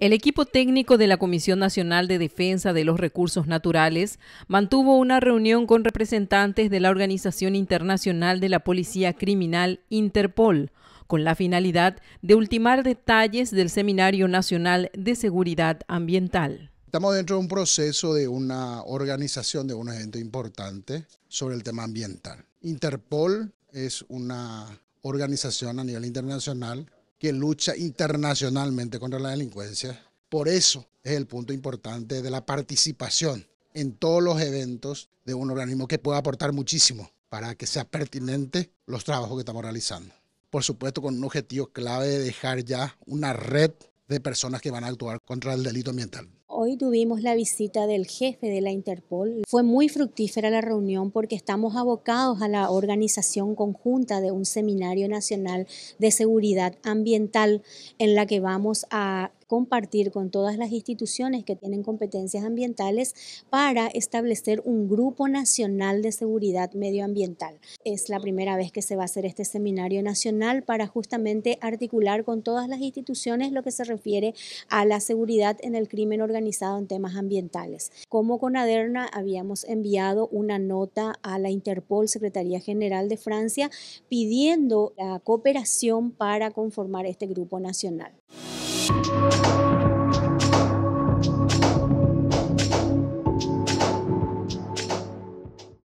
El equipo técnico de la Comisión Nacional de Defensa de los Recursos Naturales mantuvo una reunión con representantes de la Organización Internacional de la Policía Criminal Interpol, con la finalidad de ultimar detalles del Seminario Nacional de Seguridad Ambiental. Estamos dentro de un proceso de una organización de un evento importante sobre el tema ambiental. Interpol es una organización a nivel internacional que lucha internacionalmente contra la delincuencia. Por eso es el punto importante de la participación en todos los eventos de un organismo que pueda aportar muchísimo para que sea pertinente los trabajos que estamos realizando. Por supuesto, con un objetivo clave de dejar ya una red de personas que van a actuar contra el delito ambiental. Hoy tuvimos la visita del jefe de la Interpol. Fue muy fructífera la reunión porque estamos abocados a la organización conjunta de un seminario nacional de seguridad ambiental en la que vamos a compartir con todas las instituciones que tienen competencias ambientales para establecer un grupo nacional de seguridad medioambiental. Es la primera vez que se va a hacer este seminario nacional para justamente articular con todas las instituciones lo que se refiere a la seguridad en el crimen organizado en temas ambientales. Como con Aderna habíamos enviado una nota a la Interpol, Secretaría General de Francia, pidiendo la cooperación para conformar este grupo nacional. Música